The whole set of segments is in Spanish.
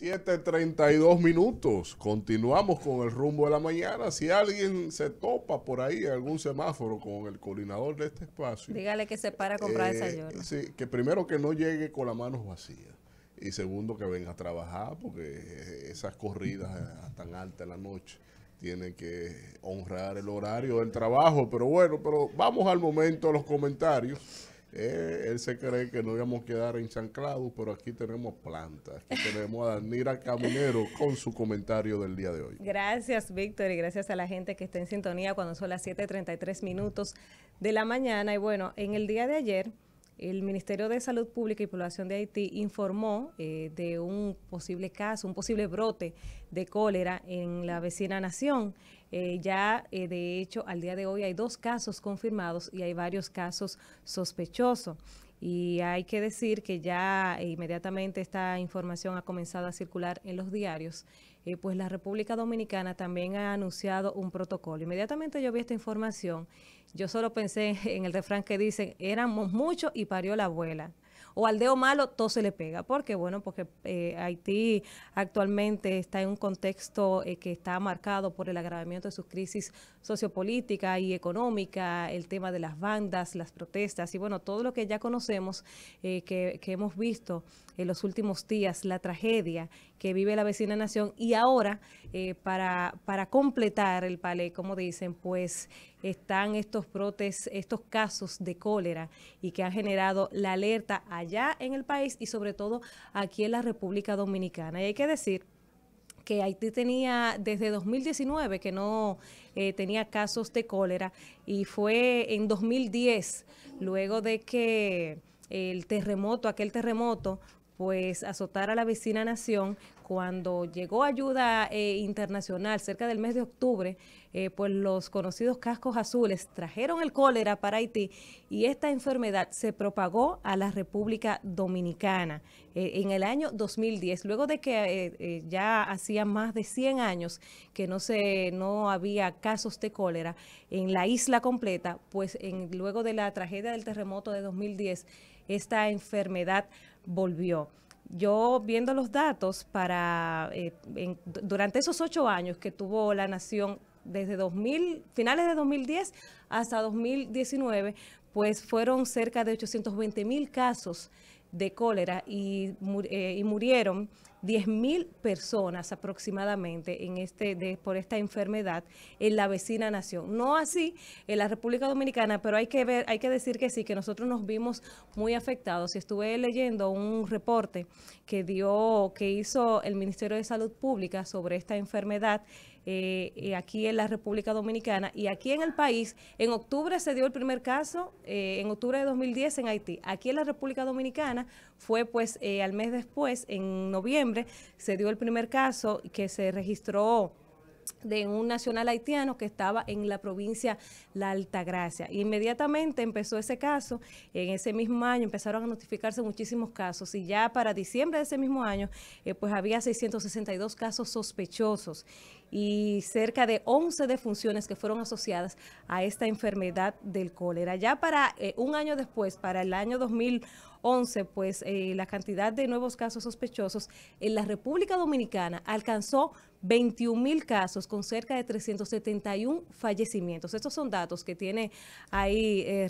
7:32 minutos. Continuamos con el rumbo de la mañana. Si alguien se topa por ahí algún semáforo con el coordinador de este espacio, dígale que se para a comprar esa eh, desayuno. Sí, que primero que no llegue con las manos vacías y segundo que venga a trabajar porque esas corridas eh, tan altas en la noche tienen que honrar el horario del trabajo. Pero bueno, pero vamos al momento de los comentarios. Eh, él se cree que no íbamos a quedar enchanclados, pero aquí tenemos plantas. Aquí tenemos a Danira Caminero con su comentario del día de hoy. Gracias, Víctor, y gracias a la gente que está en sintonía cuando son las 7:33 minutos de la mañana. Y bueno, en el día de ayer. El Ministerio de Salud Pública y Población de Haití informó eh, de un posible caso, un posible brote de cólera en la vecina nación. Eh, ya, eh, de hecho, al día de hoy hay dos casos confirmados y hay varios casos sospechosos. Y hay que decir que ya inmediatamente esta información ha comenzado a circular en los diarios. Eh, pues la República Dominicana también ha anunciado un protocolo. Inmediatamente yo vi esta información, yo solo pensé en el refrán que dicen, éramos muchos y parió la abuela o al malo todo se le pega. porque Bueno, porque eh, Haití actualmente está en un contexto eh, que está marcado por el agravamiento de sus crisis sociopolítica y económica, el tema de las bandas, las protestas y bueno, todo lo que ya conocemos, eh, que, que hemos visto en los últimos días, la tragedia que vive la vecina nación. Y ahora, eh, para, para completar el palé, como dicen, pues están estos brotes, estos casos de cólera y que han generado la alerta allá en el país y sobre todo aquí en la República Dominicana. Y hay que decir que Haití tenía desde 2019 que no eh, tenía casos de cólera y fue en 2010, luego de que el terremoto, aquel terremoto pues azotar a la vecina nación. Cuando llegó ayuda eh, internacional cerca del mes de octubre, eh, pues los conocidos cascos azules trajeron el cólera para Haití y esta enfermedad se propagó a la República Dominicana eh, en el año 2010, luego de que ya hacía más de 100 años que no, se, no había casos de cólera en la isla completa, pues en, luego de la tragedia del terremoto de 2010, esta enfermedad volvió. Yo viendo los datos para eh, durante esos ocho años que tuvo la nación desde finales de 2010 hasta 2019, pues fueron cerca de 820 mil casos de cólera y, eh, y murieron 10.000 personas aproximadamente en este, por esta enfermedad en la vecina nación. No así en la República Dominicana, pero hay que ver, hay que decir que sí, que nosotros nos vimos muy afectados. Estuve leyendo un reporte que dio, que hizo el Ministerio de Salud Pública sobre esta enfermedad. Eh, eh, aquí en la República Dominicana y aquí en el país. En octubre se dio el primer caso, eh, en octubre de 2010 en Haití. Aquí en la República Dominicana fue pues eh, al mes después, en noviembre, se dio el primer caso que se registró de un nacional haitiano que estaba en la provincia La Altagracia. Inmediatamente empezó ese caso, en ese mismo año empezaron a notificarse muchísimos casos y ya para diciembre de ese mismo año eh, pues había 662 casos sospechosos y cerca de 11 defunciones que fueron asociadas a esta enfermedad del cólera. Ya para eh, un año después, para el año 2000 11, pues eh, la cantidad de nuevos casos sospechosos en la República Dominicana alcanzó 21 mil casos con cerca de 371 fallecimientos. Estos son datos que tiene ahí eh,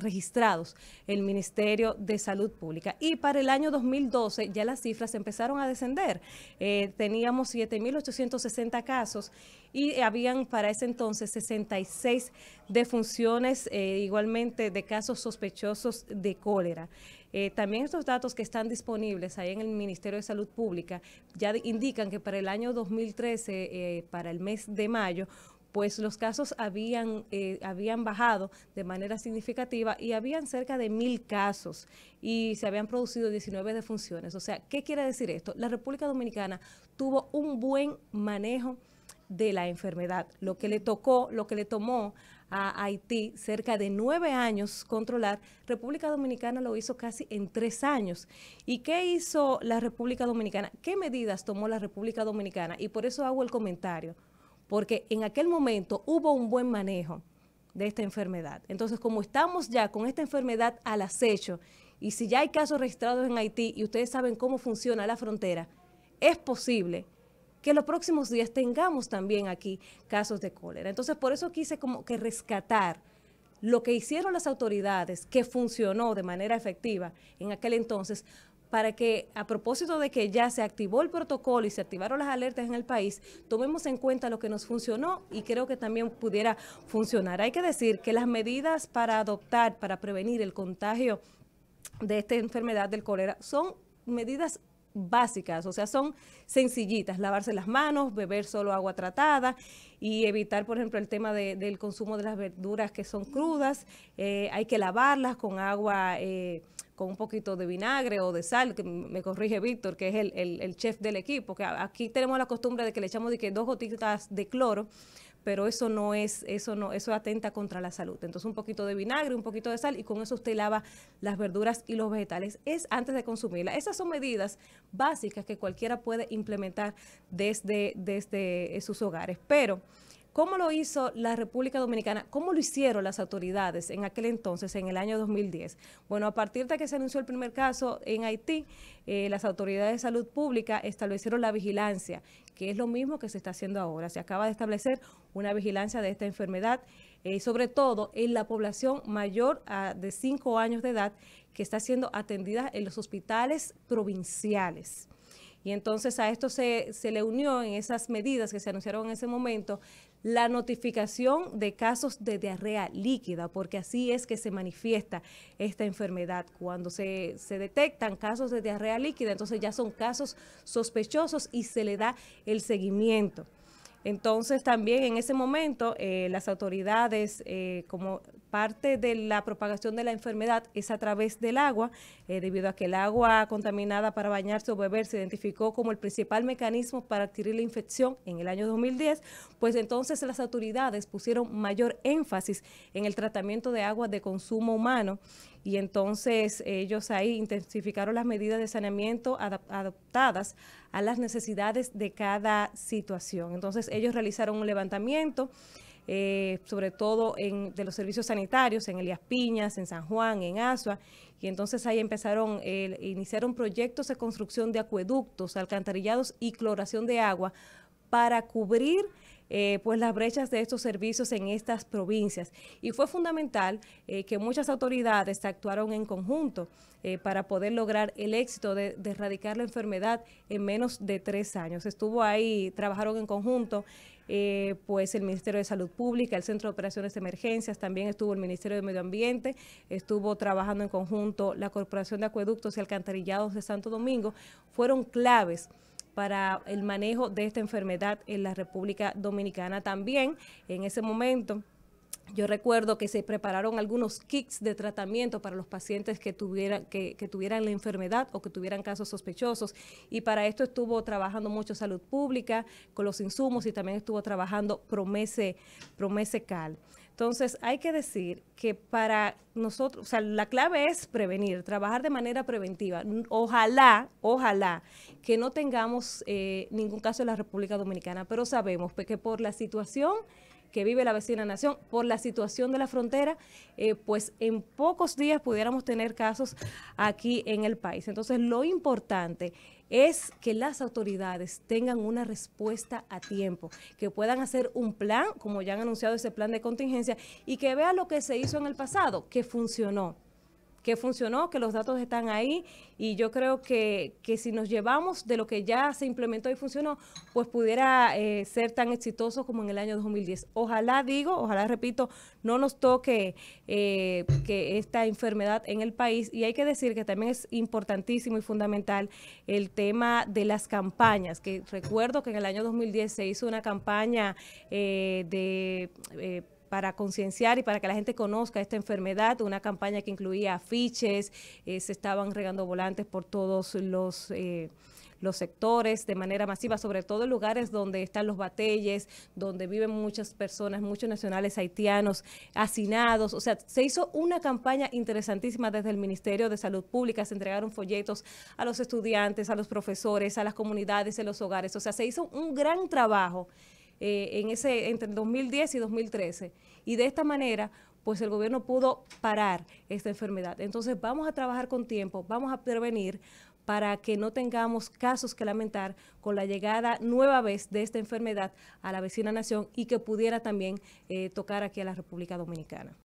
registrados el Ministerio de Salud Pública. Y para el año 2012 ya las cifras empezaron a descender. Eh, teníamos 7.860 casos y habían para ese entonces 66 defunciones, eh, igualmente de casos sospechosos de cólera. Eh, también estos datos que están disponibles ahí en el Ministerio de Salud Pública ya indican que para el año 2013, eh, para el mes de mayo, pues los casos habían, habían bajado de manera significativa y habían cerca de mil casos y se habían producido 19 defunciones. O sea, ¿qué quiere decir esto? La República Dominicana tuvo un buen manejo de la enfermedad, lo que le tocó, lo que le tomó a Haití cerca de nueve años controlar, República Dominicana lo hizo casi en tres años. ¿Y qué hizo la República Dominicana? ¿Qué medidas tomó la República Dominicana? Y por eso hago el comentario, porque en aquel momento hubo un buen manejo de esta enfermedad. Entonces, como estamos ya con esta enfermedad al acecho, y si ya hay casos registrados en Haití y ustedes saben cómo funciona la frontera, es posible que en los próximos días tengamos también aquí casos de cólera. Entonces, por eso quise como que rescatar lo que hicieron las autoridades, que funcionó de manera efectiva en aquel entonces, para que a propósito de que ya se activó el protocolo y se activaron las alertas en el país, tomemos en cuenta lo que nos funcionó y creo que también pudiera funcionar. Hay que decir que las medidas para adoptar, para prevenir el contagio de esta enfermedad del cólera, son medidas básicas, o sea, son sencillitas, lavarse las manos, beber solo agua tratada y evitar, por ejemplo, el tema del consumo de las verduras que son crudas, eh, hay que lavarlas con agua, eh, con un poquito de vinagre o de sal, que me corrige Víctor, que es el, chef del equipo, que aquí tenemos la costumbre de que le echamos de dos gotitas de cloro, pero eso no es, eso no, eso atenta contra la salud. Entonces un poquito de vinagre, un poquito de sal y con eso usted lava las verduras y los vegetales. Es antes de consumirla. Esas son medidas básicas que cualquiera puede implementar desde, desde eh, sus hogares. Pero ¿Cómo lo hizo la República Dominicana? ¿Cómo lo hicieron las autoridades en aquel entonces, en el año 2010? Bueno, a partir de que se anunció el primer caso en Haití, eh, las autoridades de salud pública establecieron la vigilancia, que es lo mismo que se está haciendo ahora. Se acaba de establecer una vigilancia de esta enfermedad, eh, sobre todo en la población mayor de 5 años de edad que está siendo atendida en los hospitales provinciales. Y entonces a esto se, le unió en esas medidas que se anunciaron en ese momento la notificación de casos de diarrea líquida, porque así es que se manifiesta esta enfermedad. Cuando se, se, detectan casos de diarrea líquida, entonces ya son casos sospechosos y se le da el seguimiento. Entonces también en ese momento eh, las autoridades, eh, como parte de la propagación de la enfermedad es a través del agua, eh, debido a que el agua contaminada para bañarse o beber se identificó como el principal mecanismo para adquirir la infección en el año 2010, pues entonces las autoridades pusieron mayor énfasis en el tratamiento de agua de consumo humano y entonces ellos ahí intensificaron las medidas de saneamiento adaptadas a las necesidades de cada situación. Entonces ellos realizaron un levantamiento eh, sobre todo en, de los servicios sanitarios en Elías Piñas, en San Juan, en Asua, y entonces ahí empezaron, eh, iniciaron proyectos de construcción de acueductos, alcantarillados y cloración de agua para cubrir eh, pues las brechas de estos servicios en estas provincias. Y fue fundamental que muchas autoridades actuaron en conjunto para poder lograr el éxito de, erradicar la enfermedad en menos de tres años. Estuvo ahí, trabajaron en conjunto eh, pues el Ministerio de Salud Pública, el Centro de Operaciones de Emergencias, también estuvo el Ministerio de Medio Ambiente, estuvo trabajando en conjunto la Corporación de Acueductos y Alcantarillados de Santo Domingo, fueron claves para el manejo de esta enfermedad en la República Dominicana también en ese momento yo recuerdo que se prepararon algunos kits de tratamiento para los pacientes que tuvieran, que, tuvieran la enfermedad o que tuvieran casos sospechosos. Y para esto estuvo trabajando mucho Salud Pública con los insumos y también estuvo trabajando Promese, Cal. Entonces, hay que decir que para nosotros, o sea, la clave es prevenir, trabajar de manera preventiva. Ojalá, ojalá que no tengamos eh, ningún caso en la República Dominicana, pero sabemos que por la situación que vive la vecina nación por la situación de la frontera, eh, pues en pocos días pudiéramos tener casos aquí en el país. Entonces, lo importante es que las autoridades tengan una respuesta a tiempo, que puedan hacer un plan, como ya han anunciado ese plan de contingencia, y que vean lo que se hizo en el pasado, que funcionó que funcionó, que los datos están ahí y yo creo que, si nos llevamos de lo que ya se implementó y funcionó, pues pudiera eh, ser tan exitoso como en el año 2010. Ojalá digo, ojalá repito, no nos toque eh, que esta enfermedad en el país y hay que decir que también es importantísimo y fundamental el tema de las campañas, que recuerdo que en el año 2010 se hizo una campaña eh, de para concienciar y para que la gente conozca esta enfermedad, una campaña que incluía afiches, eh, se estaban regando volantes por todos los... Eh, los sectores de manera masiva, sobre todo en lugares donde están los batelles, donde viven muchas personas, muchos nacionales haitianos hacinados. O sea, se hizo una campaña interesantísima desde el Ministerio de Salud Pública, se entregaron folletos a los estudiantes, a los profesores, a las comunidades, en los hogares. O sea, se hizo un gran trabajo eh, en ese, entre 2010 y 2013. Y de esta manera, pues el gobierno pudo parar esta enfermedad. Entonces vamos a trabajar con tiempo, vamos a prevenir para que no tengamos casos que lamentar con la llegada nueva vez de esta enfermedad a la vecina nación y que pudiera también eh, tocar aquí a la República Dominicana.